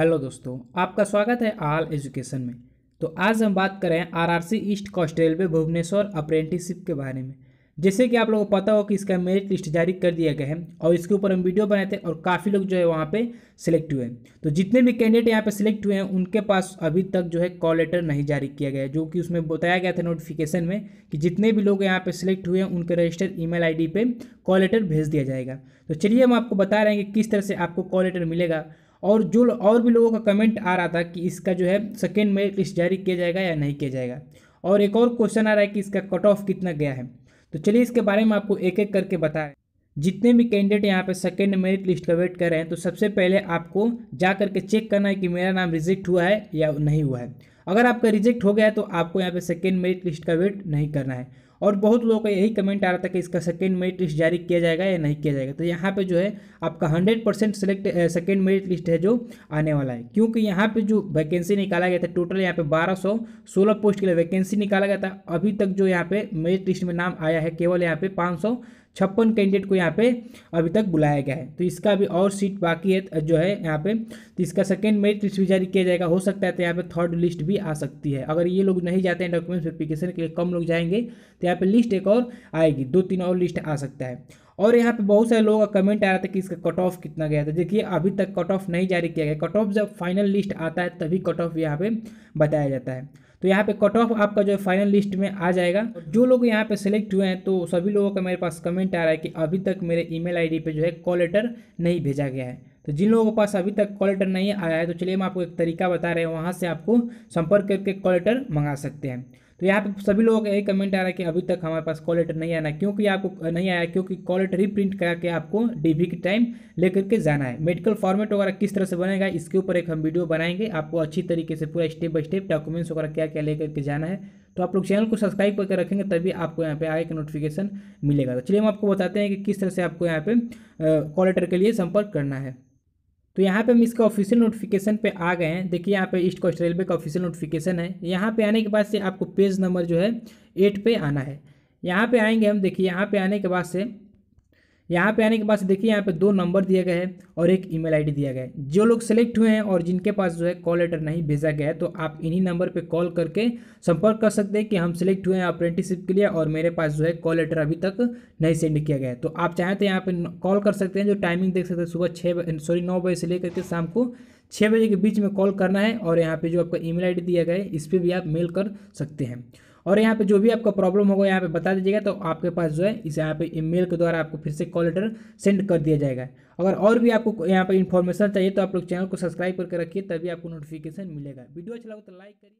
hello दोस्तों आपका स्वागत है आल एजुकेशन में तो आज हम बात करें RRC East Coast Railway Bhubaneswar apprenticeship के बारे में जैसे कि आप लोगों को पता हो कि इसका मेरिट लिस्ट जारी कर दिया गया है और इसके ऊपर हम वीडियो बनाए थे और काफ़ी लोग जो है वहाँ पे सिलेक्ट हुए हैं तो जितने भी कैंडिडेट यहाँ पे सिलेक्ट हुए हैं उनके पास अभी तक जो है कॉल लेटर नहीं जारी किया गया है जो कि उसमें बताया गया था नोटिफिकेशन में कि जितने भी लोग यहाँ पर सिलेक्ट हुए हैं उनके रजिस्टर ई मेल पे कॉल लेटर भेज दिया जाएगा तो चलिए हम आपको बता रहे हैं कि किस तरह से आपको कॉल लेटर मिलेगा और जो और भी लोगों का कमेंट आ रहा था कि इसका जो है सेकेंड मेरिट लिस्ट जारी किया जाएगा या नहीं किया जाएगा और एक और क्वेश्चन आ रहा है कि इसका कट ऑफ कितना गया है तो चलिए इसके बारे में आपको एक एक करके बताएं जितने भी कैंडिडेट यहाँ पे सेकेंड मेरिट लिस्ट का वेट कर रहे हैं तो सबसे पहले आपको जा करके चेक करना है कि मेरा नाम रिजेक्ट हुआ है या नहीं हुआ है अगर आपका रिजेक्ट हो गया है तो आपको यहाँ पे सेकेंड मेरिट लिस्ट का वेट नहीं करना है और बहुत लोगों का यही कमेंट आ रहा था कि इसका सेकेंड मेरिट लिस्ट जारी किया जाएगा या नहीं किया जाएगा तो यहाँ पर जो है आपका hundred percent select second merit list है जो आने वाला है क्योंकि यहाँ पर जो वैकेंसी निकाला गया था टोटल यहाँ पर बारह सौ सोलह पोस्ट के लिए वैकेंसी निकाला गया था अभी तक जो यहाँ पे मेरिट लिस्ट में नाम आया है केवल यहाँ पे पाँच छप्पन कैंडिडेट को यहाँ पे अभी तक बुलाया गया है तो इसका अभी और सीट बाकी है जो है यहाँ पे तो इसका सेकेंड मेरिट लिस्ट भी जारी किया जाएगा हो सकता है तो यहाँ पे थर्ड लिस्ट भी आ सकती है अगर ये लोग नहीं जाते हैं डॉक्यूमेंट वेरिफिकेशन के लिए कम लोग जाएंगे तो यहाँ पे लिस्ट एक और आएगी दो तीन और लिस्ट आ सकता है और यहाँ पे बहुत सारे लोगों का कमेंट आ रहा था कि इसका कट ऑफ कितना गया था देखिए अभी तक कट ऑफ नहीं जारी किया गया कट ऑफ जब फाइनल लिस्ट आता है तभी कट ऑफ यहाँ पे बताया जाता है तो यहाँ पे कट ऑफ आपका जो है फाइनल लिस्ट में आ जाएगा जो लोग यहाँ पे सेलेक्ट हुए हैं तो सभी लोगों का मेरे पास कमेंट आ रहा है कि अभी तक मेरे ईमेल आईडी पे जो है कॉल लेटर नहीं भेजा गया है तो जिन लोगों के पास अभी तक कॉल लेटर नहीं आया है तो चलिए हम आपको एक तरीका बता रहे हैं वहाँ से आपको संपर्क करके कॉल लेटर मंगा सकते हैं तो यहाँ पे सभी लोगों का यही कमेंट आ रहा है कि अभी तक हमारे पास कॉल लेटर नहीं आना क्योंकि आपको नहीं आया क्योंकि कॉल लेटर ही प्रिंट करा के आपको डीबी की टाइम लेकर के जाना है मेडिकल फॉर्मेट वगैरह किस तरह से बनेगा इसके ऊपर एक हम वीडियो बनाएंगे आपको अच्छी तरीके से पूरा स्टेप बाई स्टेप डॉक्यूमेंट्स वगैरह क्या क्या लेकर के जाना है तो आप लोग चैनल को सब्सक्राइब करके रखेंगे तभी आपको यहाँ पे आगे का नोटिफिकेशन मिलेगा तो चलिए हम आपको बताते हैं कि किस तरह से आपको यहाँ पे कॉल लेटर के लिए संपर्क करना है तो यहाँ पे हम इसका ऑफिशियल नोटिफिकेशन पे आ गए हैं देखिए यहाँ पे ईस्ट कोस्ट रेलवे का ऑफिशियल नोटिफिकेशन है यहाँ पे आने के बाद से आपको पेज नंबर जो है एट पे आना है यहाँ पे आएंगे हम देखिए यहाँ पे आने के बाद से यहाँ पे आने के बाद देखिए यहाँ पे दो नंबर दिया गया है और एक ईमेल आईडी दिया गया है जो लोग सेलेक्ट हुए हैं और जिनके पास जो है कॉल लेटर नहीं भेजा गया है तो आप इन्हीं नंबर पे कॉल करके संपर्क कर सकते हैं कि हम सेलेक्ट हुए हैं अप्रेंटिसिप के लिए और मेरे पास जो है कॉल लेटर अभी तक नहीं सेंड किया गया है तो आप चाहें तो यहाँ पर कॉल कर सकते हैं जो टाइमिंग देख सकते हैं सुबह छः सॉरी नौ बजे से लेकर के शाम को छः बजे के बीच में कॉल करना है और यहाँ पर जो आपका ई मेल दिया गया है इस पर भी आप मेल कर सकते हैं और यहाँ पे जो भी आपका प्रॉब्लम होगा यहाँ पे बता दीजिएगा तो आपके पास जो है इसे यहाँ पे ईमेल के द्वारा आपको फिर से कॉल लेटर सेंड कर दिया जाएगा अगर और भी आपको यहाँ पे इन्फॉर्मेशन चाहिए तो आप लोग चैनल को सब्सक्राइब करके रखिए तभी आपको नोटिफिकेशन मिलेगा वीडियो अच्छा लगा तो लाइक करिए